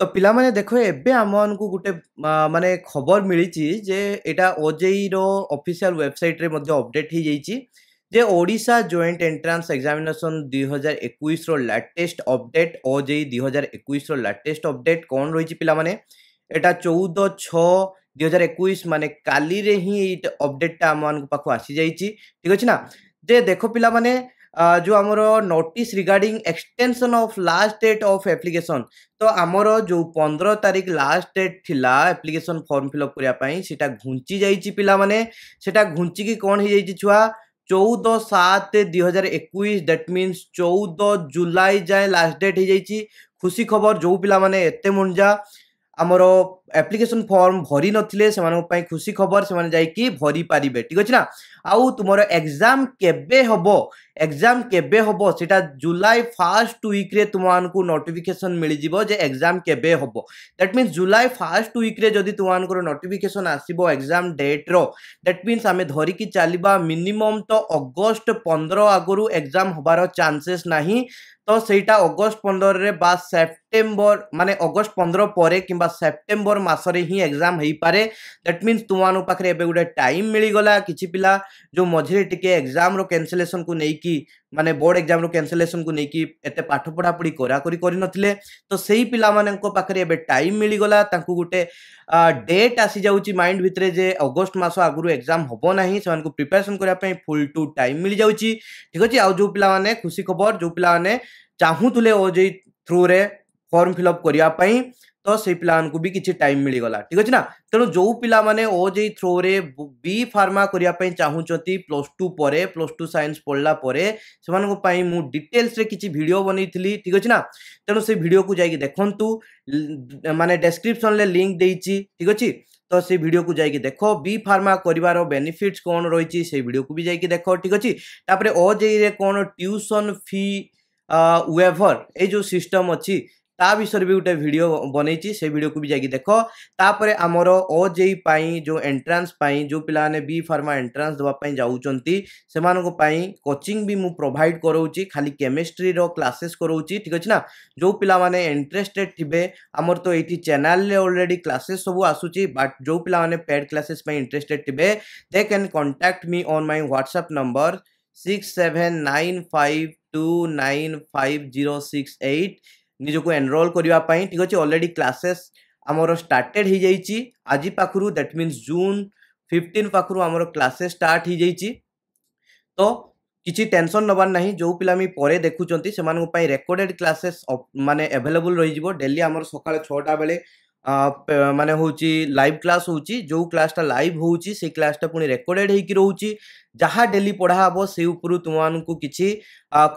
ତ ପିଲାମାନେ ଦେଖ ଏବେ ଆମମାନଙ୍କୁ ଗୋଟେ ମାନେ ଖବର ମିଳିଛି ଯେ ଏଇଟା ଓଜେଇର ଅଫିସିଆଲ ୱେବସାଇଟ୍ରେ ମଧ୍ୟ ଅପଡେଟ୍ ହେଇଯାଇଛି ଯେ ଓଡ଼ିଶା ଜଏଣ୍ଟ ଏଣ୍ଟ୍ରାନ୍ସ ଏକ୍ଜାମିନେସନ୍ ହଜାର ଏକୋଇଶର ଲାଟେଷ୍ଟ ଅପଡେଟ୍ ଓଜେଇ ଦୁଇହଜାର ଏକୋଇଶର ଲାଟେଷ୍ଟ ଅପଡେଟ୍ କ'ଣ ରହିଛି ପିଲାମାନେ ଏଇଟା ଚଉଦ ଛଅ ଦୁଇହଜାର ଏକୋଇଶ ମାନେ କାଲିରେ ହିଁ ଏଇ ଅପଡେଟ୍ଟା ଆମମାନଙ୍କ ପାଖକୁ ଆସିଯାଇଛି ଠିକ୍ ଅଛି ନା ଯେ ଦେଖ ପିଲାମାନେ जो आमर notice regarding extension of last date of application तो आमर जो पंद्रह तारीख लास्ट डेट थिला एप्लिकेसन फर्म फिलअप करने से घुंची जाइए पाने से घुंचिकी कौन हो जाइए छुआ চৌদ সাত দুই হাজার একুশ দ্যাট মিন্স চৌদ জুলাই যায় লাস্ট ডেট হয়ে যাই খুশি খবর যে পিলা মানে এতে মুঞ্জা আমার ଆପ୍ଲିକେସନ୍ ଫର୍ମ ଭରି ନଥିଲେ ସେମାନଙ୍କ ପାଇଁ ଖୁସି ଖବର ସେମାନେ ଯାଇକି ଭରି ପାରିବେ ଠିକ୍ ଅଛି ନା ଆଉ ତୁମର ଏକ୍ଜାମ୍ କେବେ ହେବ ଏକ୍ଜାମ୍ କେବେ ହେବ ସେଇଟା ଜୁଲାଇ ଫାର୍ଷ୍ଟ ୱିକ୍ରେ ତୁମମାନଙ୍କୁ ନୋଟିଫିକେସନ୍ ମିଳିଯିବ ଯେ ଏକ୍ଜାମ୍ କେବେ ହେବ ଦ୍ୟାଟ୍ ମିନ୍ସ ଜୁଲାଇ ଫାର୍ଷ୍ଟ ୱିକ୍ରେ ଯଦି ତୁମମାନଙ୍କର ନୋଟିଫିକେସନ୍ ଆସିବ ଏକ୍ଜାମ୍ ଡେଟ୍ର ଦ୍ୟାଟ୍ ମିନ୍ସ ଆମେ ଧରିକି ଚାଲିବା ମିନିମମ୍ ତ ଅଗଷ୍ଟ ପନ୍ଦର ଆଗରୁ ଏକ୍ଜାମ୍ ହେବାର ଚାନ୍ସେସ୍ ନାହିଁ ତ ସେଇଟା ଅଗଷ୍ଟ ପନ୍ଦରରେ ବା ସେପ୍ଟେମ୍ବର ମାନେ ଅଗଷ୍ଟ ପନ୍ଦର ପରେ କିମ୍ବା ସେପ୍ଟେମ୍ବର ଡିସେମ୍ବର ମାସରେ ହିଁ ଏକ୍ଜାମ୍ ହେଇପାରେ ଦ୍ୟାଟ୍ ମିନ୍ସ ତୁମମାନଙ୍କ ପାଖରେ ଏବେ ଗୋଟେ ଟାଇମ୍ ମିଳିଗଲା କିଛି ପିଲା ଯେଉଁ ମଝିରେ ଟିକେ ଏକ୍ଜାମ୍ର କ୍ୟାନସେଲେସନ୍କୁ ନେଇକି ମାନେ ବୋର୍ଡ଼ ଏକ୍ଜାମ୍ର କ୍ୟାନସେଲେସନ୍କୁ ନେଇକି ଏତେ ପାଠ ପଢ଼ାପଢ଼ି କରାକରି କରିନଥିଲେ ତ ସେଇ ପିଲାମାନଙ୍କ ପାଖରେ ଏବେ ଟାଇମ୍ ମିଳିଗଲା ତାଙ୍କୁ ଗୋଟେ ଡେଟ୍ ଆସିଯାଉଛି ମାଇଣ୍ଡ ଭିତରେ ଯେ ଅଗଷ୍ଟ ମାସ ଆଗରୁ ଏକ୍ଜାମ୍ ହେବ ନାହିଁ ସେମାନଙ୍କୁ ପ୍ରିପାରେସନ୍ କରିବା ପାଇଁ ଫୁଲ୍ ଟୁ ଟାଇମ୍ ମିଳିଯାଉଛି ଠିକ୍ ଅଛି ଆଉ ଯେଉଁ ପିଲାମାନେ ଖୁସି ଖବର ଯେଉଁ ପିଲାମାନେ ଚାହୁଁଥିଲେ ଓ ଜେଇ ଥ୍ରୁରେ ଫର୍ମ ଫିଲ୍ଅପ୍ କରିବା ପାଇଁ ତ ସେଇ ପିଲାମାନଙ୍କୁ ବି କିଛି ଟାଇମ୍ ମିଳିଗଲା ଠିକ୍ ଅଛି ନା ତେଣୁ ଯେଉଁ ପିଲାମାନେ ଓ ଜେଇ ଥ୍ରୋରେ ବି ଫାର୍ମା କରିବା ପାଇଁ ଚାହୁଁଛନ୍ତି ପ୍ଲସ୍ ଟୁ ପରେ ପ୍ଲସ୍ ଟୁ ସାଇନ୍ସ ପଢ଼ିଲା ପରେ ସେମାନଙ୍କ ପାଇଁ ମୁଁ ଡିଟେଲ୍ସରେ କିଛି ଭିଡ଼ିଓ ବନେଇଥିଲି ଠିକ୍ ଅଛି ନା ତେଣୁ ସେ ଭିଡ଼ିଓକୁ ଯାଇକି ଦେଖନ୍ତୁ ମାନେ ଡେସ୍କ୍ରିପ୍ସନ୍ରେ ଲିଙ୍କ୍ ଦେଇଛି ଠିକ୍ ଅଛି ତ ସେ ଭିଡ଼ିଓକୁ ଯାଇକି ଦେଖ ବି ଫାର୍ମା କରିବାର ବେନିଫିଟ୍ସ କ'ଣ ରହିଛି ସେଇ ଭିଡ଼ିଓକୁ ବି ଯାଇକି ଦେଖ ଠିକ୍ ଅଛି ତାପରେ ଓ ଜେଇରେ କ'ଣ ଟ୍ୟୁସନ୍ ଫି ୱେଭର୍ ଏଇ ଯେଉଁ ସିଷ୍ଟମ୍ ଅଛି ତା ବିଷୟରେ ବି ଗୋଟେ ଭିଡ଼ିଓ ବନେଇଛି ସେ ଭିଡ଼ିଓକୁ ବି ଯାଇକି ଦେଖ ତାପରେ ଆମର ଓ ଜେଇ ପାଇଁ ଯେଉଁ ଏଣ୍ଟ୍ରାନ୍ସ ପାଇଁ ଯେଉଁ ପିଲାମାନେ ବି ଫାର୍ମା ଏଣ୍ଟ୍ରାନ୍ସ ଦେବା ପାଇଁ ଯାଉଛନ୍ତି ସେମାନଙ୍କ ପାଇଁ କୋଚିଂ ବି ମୁଁ ପ୍ରୋଭାଇଡ଼ କରାଉଛି ଖାଲି କେମିଷ୍ଟ୍ରିର କ୍ଲାସେସ୍ କରାଉଛି ଠିକ୍ ଅଛି ନା ଯେଉଁ ପିଲାମାନେ ଇଣ୍ଟରେଷ୍ଟେଡ଼ ଥିବେ ଆମର ତ ଏଇଠି ଚ୍ୟାନେଲରେ ଅଲରେଡ଼ି କ୍ଲାସେସ୍ ସବୁ ଆସୁଛି ବଟ୍ ଯେଉଁ ପିଲାମାନେ ପେଡ୍ କ୍ଲାସେସ୍ ପାଇଁ ଇଣ୍ଟରେଷ୍ଟେଡ଼ ଥିବେ they can contact me on my WhatsApp number six seven nine five two nine five zero six eight ନିଜକୁ ଏନରୋଲ୍ କରିବା ପାଇଁ ଠିକ୍ ଅଛି ଅଲରେଡ଼ି କ୍ଲାସେସ୍ ଆମର ଷ୍ଟାର୍ଟେଡ଼ ହେଇଯାଇଛି ଆଜି ପାଖରୁ ଦ୍ୟାଟ୍ ମିନ୍ସ ଜୁନ୍ ଫିଫ୍ଟିନ୍ ପାଖରୁ ଆମର କ୍ଲାସେସ୍ ଷ୍ଟାର୍ଟ ହେଇଯାଇଛି ତ କିଛି ଟେନସନ୍ ନେବାର ନାହିଁ ଯେଉଁ ପିଲାମି ପରେ ଦେଖୁଛନ୍ତି ସେମାନଙ୍କ ପାଇଁ ରେକର୍ଡ଼େଡ଼ କ୍ଲାସେସ୍ ମାନେ ଆଭେଲେବୁଲ୍ ରହିଯିବ ଡେଲି ଆମର ସକାଳ ଛଅଟା ବେଳେ ମାନେ ହେଉଛି ଲାଇଭ୍ କ୍ଲାସ୍ ହେଉଛି ଯେଉଁ କ୍ଲାସ୍ଟା ଲାଇଭ୍ ହେଉଛି ସେଇ କ୍ଲାସ୍ଟା ପୁଣି ରେକର୍ଡ଼େଡ଼୍ ହେଇକି ରହୁଛି ଯାହା ଡେଲି ପଢ଼ା ହେବ ସେଇ ଉପରୁ ତୁମମାନଙ୍କୁ କିଛି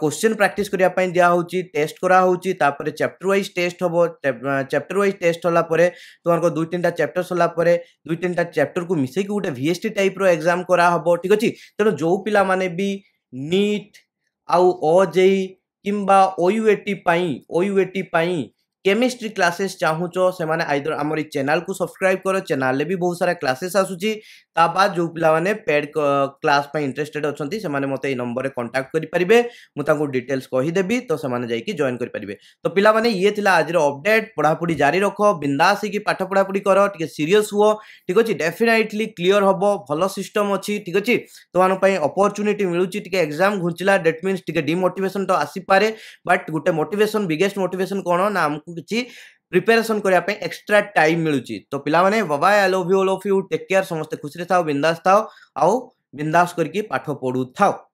କୋଶ୍ଚିନ୍ ପ୍ରାକ୍ଟିସ୍ କରିବା ପାଇଁ ଦିଆହେଉଛି ଟେଷ୍ଟ କରାହେଉଛି ତାପରେ ଚାପ୍ଟର ୱାଇଜ୍ ଟେଷ୍ଟ ହେବ ଚାପ୍ଟର ୱାଇଜ୍ ଟେଷ୍ଟ ହେଲା ପରେ ତୁମମାନଙ୍କ ଦୁଇ ତିନିଟା ଚାପ୍ଟର ସରିଲା ପରେ ଦୁଇ ତିନିଟା ଚାପ୍ଟରକୁ ମିଶେଇକି ଗୋଟେ ଭି ଏସ୍ ଟି ଟାଇପ୍ର ଏକ୍ଜାମ୍ କରାହେବ ଠିକ୍ ଅଛି ତେଣୁ ଯେଉଁ ପିଲାମାନେ ବି ନିଟ୍ ଆଉ ଅଜେଇ କିମ୍ବା ଓୟୁଏଟି ପାଇଁ ଓୟୁଏଟି ପାଇଁ কেমিস্ট্রি ক্লাসেস চাহুছ সে আইদর আমার এই চ্যানেল কু সবসক্রাইব কর চ্যানেলে বি বহু সারা ক্লাসেস আসুচি তা বাদ যে পিলামানে পেড ক্লাস পাই ইন্টারেস্টেড অনেক সে মতো এই নম্বরে কন্টাক্ট করে পারিবে মু তাঙ্কু ডিটেলস কহিদেবি তো সে যাই জয়েন করে পারিবে তো পিলামানে ইয়ে থিলা আজির অপডেট পড়াপড়ি জারি রখ বিন্দাস হইকি পাঠ পড়াপড়ি কর টিকে সিরিয়াস হুও ঠিক আছে ডেফিনাইটলি ক্লিয়ার হব ভাল সিস্টম অছি ঠিক আছে তোমার অপরচুনিটি মিলুচি টিকে এক্সাম ঘুঞ্চিলা ডেট মিন্স টিকে ডিমোটিভেসন তো আসিপারে বাট গোটে মোটিভেসন বিগেস্ট মোটিভেসন কোণ না আমাকে किसी प्रिपेरेसन करने एक्सट्रा टाइम मिलू तो पाने बाबा I love you love you take care समस्ते खुशी थाओ बिंदास्ओ आउ बिंदास्क पाठ पढ़ू था